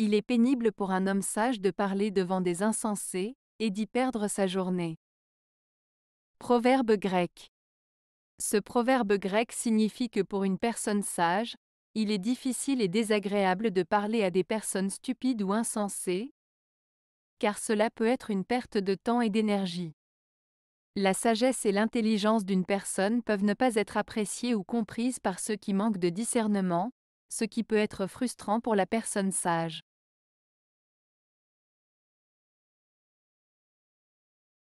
Il est pénible pour un homme sage de parler devant des insensés, et d'y perdre sa journée. Proverbe grec. Ce proverbe grec signifie que pour une personne sage, il est difficile et désagréable de parler à des personnes stupides ou insensées, car cela peut être une perte de temps et d'énergie. La sagesse et l'intelligence d'une personne peuvent ne pas être appréciées ou comprises par ceux qui manquent de discernement, ce qui peut être frustrant pour la personne sage.